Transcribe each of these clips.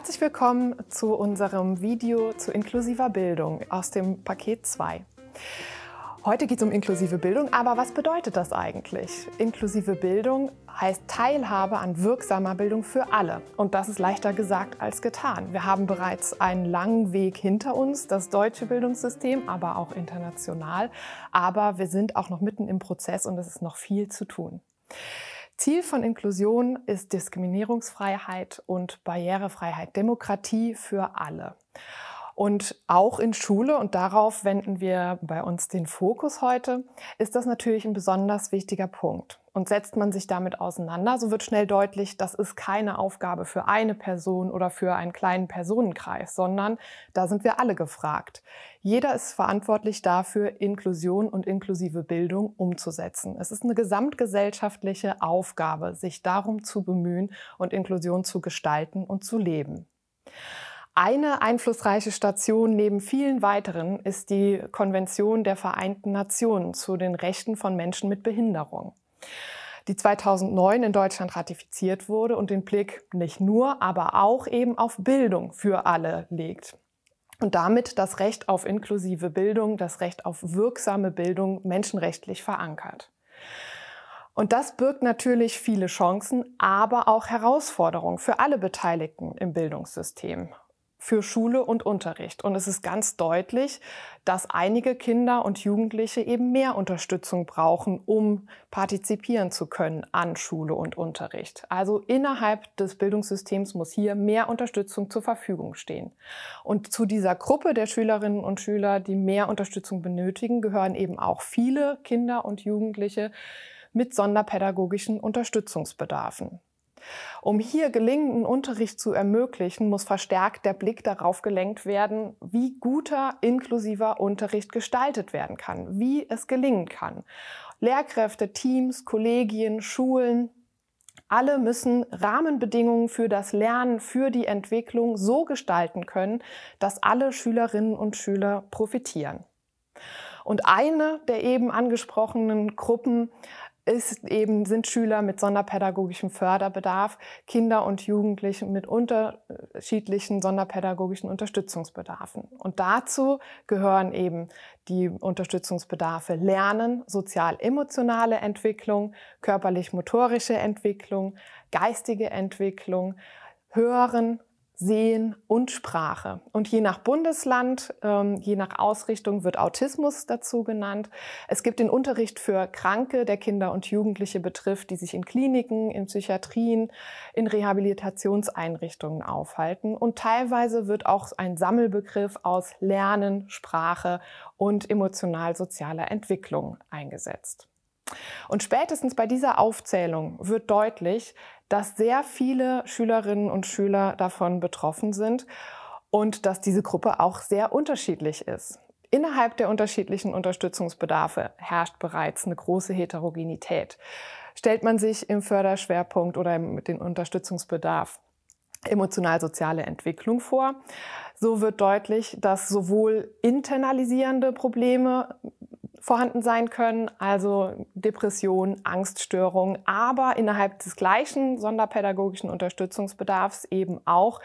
Herzlich willkommen zu unserem Video zu inklusiver Bildung aus dem Paket 2. Heute geht es um inklusive Bildung, aber was bedeutet das eigentlich? Inklusive Bildung heißt Teilhabe an wirksamer Bildung für alle. Und das ist leichter gesagt als getan. Wir haben bereits einen langen Weg hinter uns, das deutsche Bildungssystem, aber auch international. Aber wir sind auch noch mitten im Prozess und es ist noch viel zu tun. Ziel von Inklusion ist Diskriminierungsfreiheit und Barrierefreiheit, Demokratie für alle. Und auch in Schule, und darauf wenden wir bei uns den Fokus heute, ist das natürlich ein besonders wichtiger Punkt. Und setzt man sich damit auseinander, so wird schnell deutlich, das ist keine Aufgabe für eine Person oder für einen kleinen Personenkreis, sondern da sind wir alle gefragt. Jeder ist verantwortlich dafür, Inklusion und inklusive Bildung umzusetzen. Es ist eine gesamtgesellschaftliche Aufgabe, sich darum zu bemühen und Inklusion zu gestalten und zu leben. Eine einflussreiche Station neben vielen weiteren ist die Konvention der Vereinten Nationen zu den Rechten von Menschen mit Behinderung, die 2009 in Deutschland ratifiziert wurde und den Blick nicht nur, aber auch eben auf Bildung für alle legt. Und damit das Recht auf inklusive Bildung, das Recht auf wirksame Bildung menschenrechtlich verankert. Und das birgt natürlich viele Chancen, aber auch Herausforderungen für alle Beteiligten im Bildungssystem für Schule und Unterricht. Und es ist ganz deutlich, dass einige Kinder und Jugendliche eben mehr Unterstützung brauchen, um partizipieren zu können an Schule und Unterricht. Also innerhalb des Bildungssystems muss hier mehr Unterstützung zur Verfügung stehen. Und zu dieser Gruppe der Schülerinnen und Schüler, die mehr Unterstützung benötigen, gehören eben auch viele Kinder und Jugendliche mit sonderpädagogischen Unterstützungsbedarfen. Um hier gelingenden Unterricht zu ermöglichen, muss verstärkt der Blick darauf gelenkt werden, wie guter inklusiver Unterricht gestaltet werden kann, wie es gelingen kann. Lehrkräfte, Teams, Kollegien, Schulen, alle müssen Rahmenbedingungen für das Lernen, für die Entwicklung so gestalten können, dass alle Schülerinnen und Schüler profitieren. Und eine der eben angesprochenen Gruppen ist eben, sind Schüler mit sonderpädagogischem Förderbedarf, Kinder und Jugendliche mit unterschiedlichen sonderpädagogischen Unterstützungsbedarfen. Und dazu gehören eben die Unterstützungsbedarfe Lernen, sozial-emotionale Entwicklung, körperlich-motorische Entwicklung, geistige Entwicklung, Hören, Sehen und Sprache. Und je nach Bundesland, ähm, je nach Ausrichtung wird Autismus dazu genannt. Es gibt den Unterricht für Kranke, der Kinder und Jugendliche betrifft, die sich in Kliniken, in Psychiatrien, in Rehabilitationseinrichtungen aufhalten. Und teilweise wird auch ein Sammelbegriff aus Lernen, Sprache und emotional-sozialer Entwicklung eingesetzt. Und spätestens bei dieser Aufzählung wird deutlich, dass sehr viele Schülerinnen und Schüler davon betroffen sind und dass diese Gruppe auch sehr unterschiedlich ist. Innerhalb der unterschiedlichen Unterstützungsbedarfe herrscht bereits eine große Heterogenität. Stellt man sich im Förderschwerpunkt oder mit dem Unterstützungsbedarf emotional-soziale Entwicklung vor. So wird deutlich, dass sowohl internalisierende Probleme vorhanden sein können, also Depression, Angststörung, aber innerhalb des gleichen sonderpädagogischen Unterstützungsbedarfs eben auch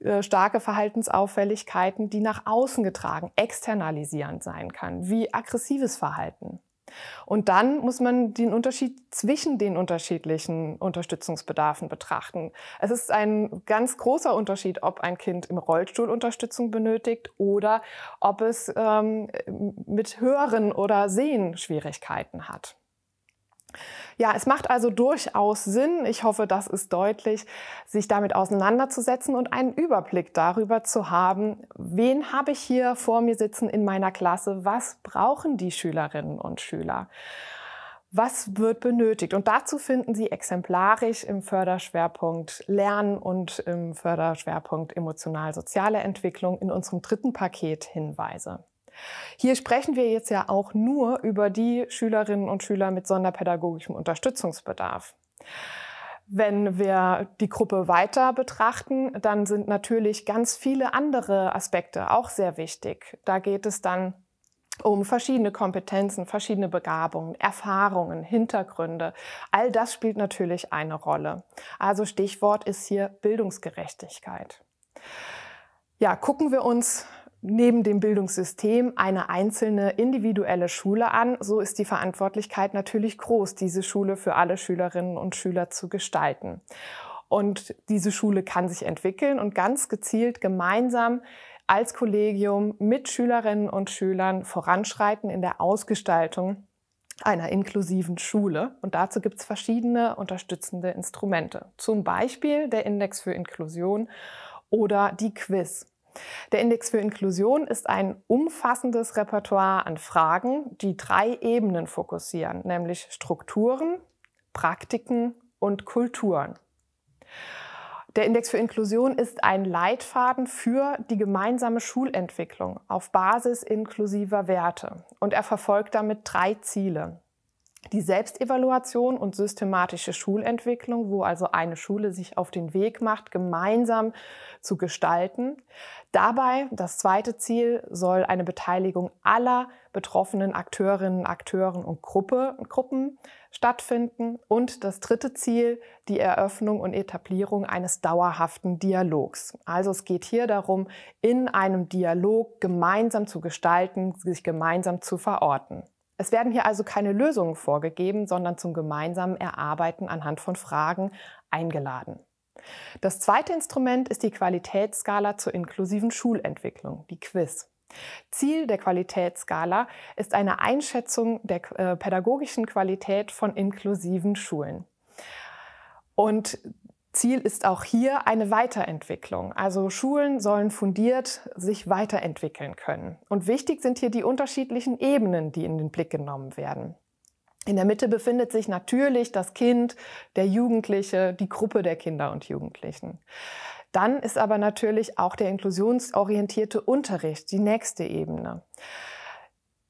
äh, starke Verhaltensauffälligkeiten, die nach außen getragen, externalisierend sein kann, wie aggressives Verhalten. Und dann muss man den Unterschied zwischen den unterschiedlichen Unterstützungsbedarfen betrachten. Es ist ein ganz großer Unterschied, ob ein Kind im Rollstuhl Unterstützung benötigt oder ob es ähm, mit Hören oder Sehen Schwierigkeiten hat. Ja, es macht also durchaus Sinn, ich hoffe, das ist deutlich, sich damit auseinanderzusetzen und einen Überblick darüber zu haben, wen habe ich hier vor mir sitzen in meiner Klasse, was brauchen die Schülerinnen und Schüler. Was wird benötigt? Und dazu finden Sie exemplarisch im Förderschwerpunkt Lernen und im Förderschwerpunkt emotional-soziale Entwicklung in unserem dritten Paket Hinweise. Hier sprechen wir jetzt ja auch nur über die Schülerinnen und Schüler mit sonderpädagogischem Unterstützungsbedarf. Wenn wir die Gruppe weiter betrachten, dann sind natürlich ganz viele andere Aspekte auch sehr wichtig. Da geht es dann um verschiedene Kompetenzen, verschiedene Begabungen, Erfahrungen, Hintergründe. All das spielt natürlich eine Rolle. Also Stichwort ist hier Bildungsgerechtigkeit. Ja, gucken wir uns neben dem Bildungssystem eine einzelne individuelle Schule an, so ist die Verantwortlichkeit natürlich groß, diese Schule für alle Schülerinnen und Schüler zu gestalten. Und diese Schule kann sich entwickeln und ganz gezielt gemeinsam als Kollegium mit Schülerinnen und Schülern voranschreiten in der Ausgestaltung einer inklusiven Schule. Und dazu gibt es verschiedene unterstützende Instrumente, zum Beispiel der Index für Inklusion oder die Quiz. Der Index für Inklusion ist ein umfassendes Repertoire an Fragen, die drei Ebenen fokussieren, nämlich Strukturen, Praktiken und Kulturen. Der Index für Inklusion ist ein Leitfaden für die gemeinsame Schulentwicklung auf Basis inklusiver Werte und er verfolgt damit drei Ziele die Selbstevaluation und systematische Schulentwicklung, wo also eine Schule sich auf den Weg macht, gemeinsam zu gestalten. Dabei, das zweite Ziel, soll eine Beteiligung aller betroffenen Akteurinnen, Akteuren und Gruppe, Gruppen stattfinden. Und das dritte Ziel, die Eröffnung und Etablierung eines dauerhaften Dialogs. Also es geht hier darum, in einem Dialog gemeinsam zu gestalten, sich gemeinsam zu verorten. Es werden hier also keine Lösungen vorgegeben, sondern zum gemeinsamen Erarbeiten anhand von Fragen eingeladen. Das zweite Instrument ist die Qualitätsskala zur inklusiven Schulentwicklung, die Quiz. Ziel der Qualitätsskala ist eine Einschätzung der äh, pädagogischen Qualität von inklusiven Schulen. Und Ziel ist auch hier eine Weiterentwicklung. Also Schulen sollen fundiert sich weiterentwickeln können. Und wichtig sind hier die unterschiedlichen Ebenen, die in den Blick genommen werden. In der Mitte befindet sich natürlich das Kind, der Jugendliche, die Gruppe der Kinder und Jugendlichen. Dann ist aber natürlich auch der inklusionsorientierte Unterricht die nächste Ebene.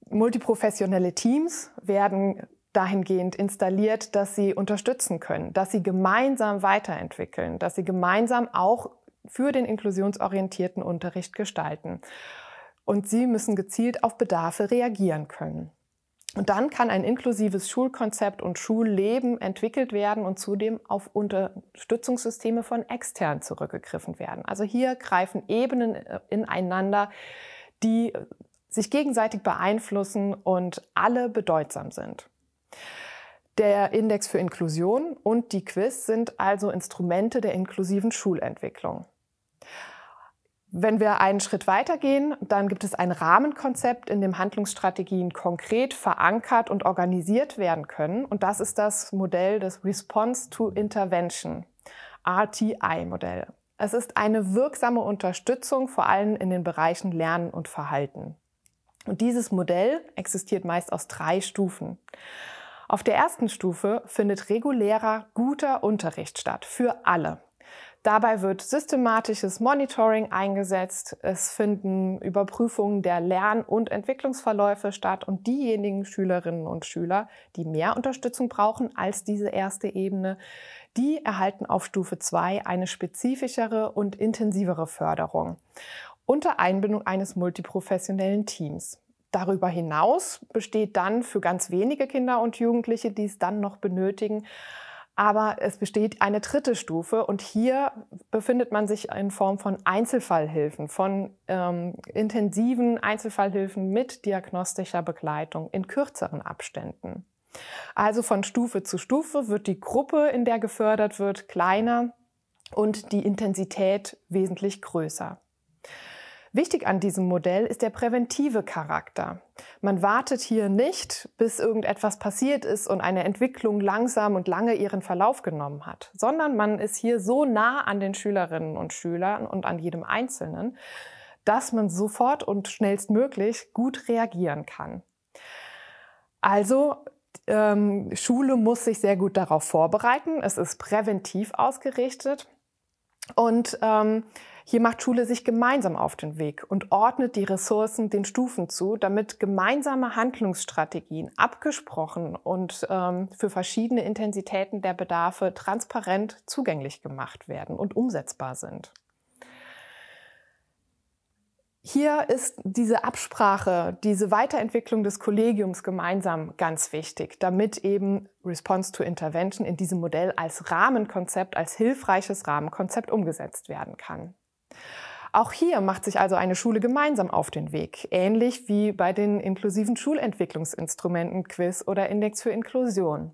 Multiprofessionelle Teams werden dahingehend installiert, dass sie unterstützen können, dass sie gemeinsam weiterentwickeln, dass sie gemeinsam auch für den inklusionsorientierten Unterricht gestalten. Und sie müssen gezielt auf Bedarfe reagieren können. Und dann kann ein inklusives Schulkonzept und Schulleben entwickelt werden und zudem auf Unterstützungssysteme von extern zurückgegriffen werden. Also hier greifen Ebenen äh, ineinander, die sich gegenseitig beeinflussen und alle bedeutsam sind. Der Index für Inklusion und die Quiz sind also Instrumente der inklusiven Schulentwicklung. Wenn wir einen Schritt weitergehen, dann gibt es ein Rahmenkonzept, in dem Handlungsstrategien konkret verankert und organisiert werden können. Und das ist das Modell des Response to Intervention, RTI-Modell. Es ist eine wirksame Unterstützung, vor allem in den Bereichen Lernen und Verhalten. Und dieses Modell existiert meist aus drei Stufen. Auf der ersten Stufe findet regulärer, guter Unterricht statt für alle. Dabei wird systematisches Monitoring eingesetzt. Es finden Überprüfungen der Lern- und Entwicklungsverläufe statt und diejenigen Schülerinnen und Schüler, die mehr Unterstützung brauchen als diese erste Ebene, die erhalten auf Stufe 2 eine spezifischere und intensivere Förderung unter Einbindung eines multiprofessionellen Teams. Darüber hinaus besteht dann für ganz wenige Kinder und Jugendliche, die es dann noch benötigen, aber es besteht eine dritte Stufe und hier befindet man sich in Form von Einzelfallhilfen, von ähm, intensiven Einzelfallhilfen mit diagnostischer Begleitung in kürzeren Abständen. Also von Stufe zu Stufe wird die Gruppe, in der gefördert wird, kleiner und die Intensität wesentlich größer. Wichtig an diesem Modell ist der präventive Charakter. Man wartet hier nicht, bis irgendetwas passiert ist und eine Entwicklung langsam und lange ihren Verlauf genommen hat, sondern man ist hier so nah an den Schülerinnen und Schülern und an jedem Einzelnen, dass man sofort und schnellstmöglich gut reagieren kann. Also ähm, Schule muss sich sehr gut darauf vorbereiten. Es ist präventiv ausgerichtet und ähm, hier macht Schule sich gemeinsam auf den Weg und ordnet die Ressourcen den Stufen zu, damit gemeinsame Handlungsstrategien abgesprochen und ähm, für verschiedene Intensitäten der Bedarfe transparent zugänglich gemacht werden und umsetzbar sind. Hier ist diese Absprache, diese Weiterentwicklung des Kollegiums gemeinsam ganz wichtig, damit eben Response to Intervention in diesem Modell als Rahmenkonzept, als hilfreiches Rahmenkonzept umgesetzt werden kann. Auch hier macht sich also eine Schule gemeinsam auf den Weg, ähnlich wie bei den inklusiven Schulentwicklungsinstrumenten Quiz oder Index für Inklusion.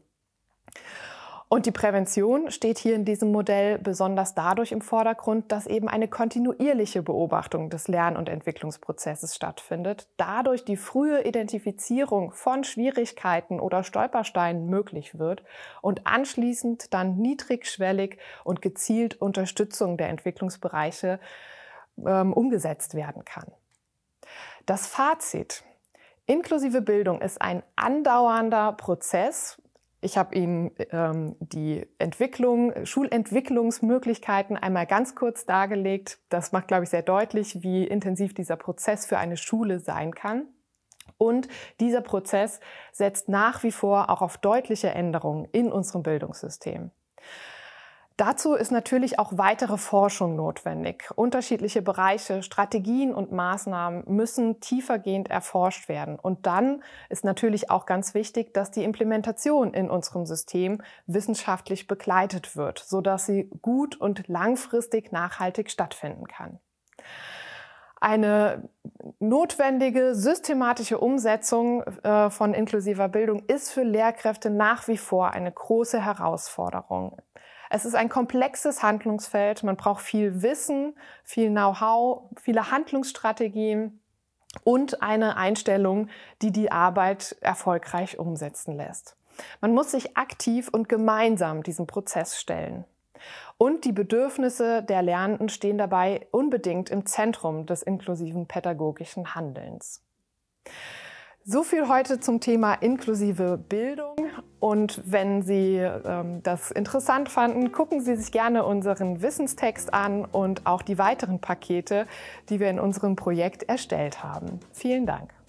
Und die Prävention steht hier in diesem Modell besonders dadurch im Vordergrund, dass eben eine kontinuierliche Beobachtung des Lern- und Entwicklungsprozesses stattfindet, dadurch die frühe Identifizierung von Schwierigkeiten oder Stolpersteinen möglich wird und anschließend dann niedrigschwellig und gezielt Unterstützung der Entwicklungsbereiche ähm, umgesetzt werden kann. Das Fazit Inklusive Bildung ist ein andauernder Prozess, ich habe Ihnen ähm, die Entwicklung, Schulentwicklungsmöglichkeiten einmal ganz kurz dargelegt. Das macht, glaube ich, sehr deutlich, wie intensiv dieser Prozess für eine Schule sein kann. Und dieser Prozess setzt nach wie vor auch auf deutliche Änderungen in unserem Bildungssystem. Dazu ist natürlich auch weitere Forschung notwendig. Unterschiedliche Bereiche, Strategien und Maßnahmen müssen tiefergehend erforscht werden. Und dann ist natürlich auch ganz wichtig, dass die Implementation in unserem System wissenschaftlich begleitet wird, sodass sie gut und langfristig nachhaltig stattfinden kann. Eine notwendige systematische Umsetzung äh, von inklusiver Bildung ist für Lehrkräfte nach wie vor eine große Herausforderung. Es ist ein komplexes Handlungsfeld. Man braucht viel Wissen, viel Know-how, viele Handlungsstrategien und eine Einstellung, die die Arbeit erfolgreich umsetzen lässt. Man muss sich aktiv und gemeinsam diesem Prozess stellen. Und die Bedürfnisse der Lernenden stehen dabei unbedingt im Zentrum des inklusiven pädagogischen Handelns. So viel heute zum Thema inklusive Bildung. Und wenn Sie ähm, das interessant fanden, gucken Sie sich gerne unseren Wissenstext an und auch die weiteren Pakete, die wir in unserem Projekt erstellt haben. Vielen Dank.